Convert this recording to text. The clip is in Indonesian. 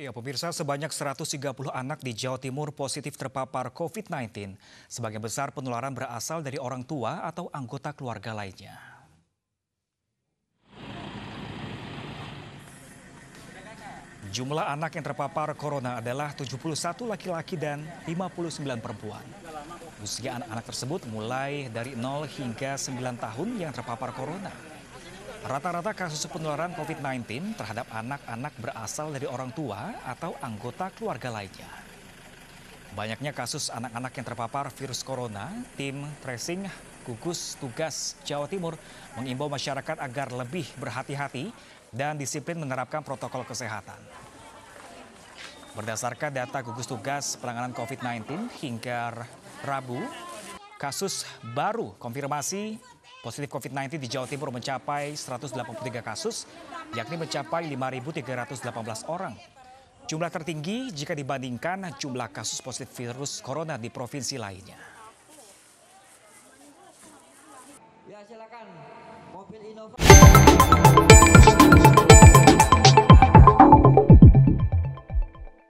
Ya, pemirsa sebanyak 130 anak di Jawa Timur positif terpapar COVID-19. Sebagian besar penularan berasal dari orang tua atau anggota keluarga lainnya. Jumlah anak yang terpapar corona adalah 71 laki-laki dan 59 perempuan. Usia anak-anak tersebut mulai dari 0 hingga 9 tahun yang terpapar corona. Rata-rata kasus penularan COVID-19 terhadap anak-anak berasal dari orang tua atau anggota keluarga lainnya. Banyaknya kasus anak-anak yang terpapar virus corona, tim tracing gugus tugas Jawa Timur mengimbau masyarakat agar lebih berhati-hati dan disiplin menerapkan protokol kesehatan. Berdasarkan data gugus tugas penanganan COVID-19 hingga Rabu, Kasus baru konfirmasi positif COVID-19 di Jawa Timur mencapai 183 kasus, yakni mencapai 5.318 orang. Jumlah tertinggi jika dibandingkan jumlah kasus positif virus corona di provinsi lainnya. Ya silakan mobil Innova.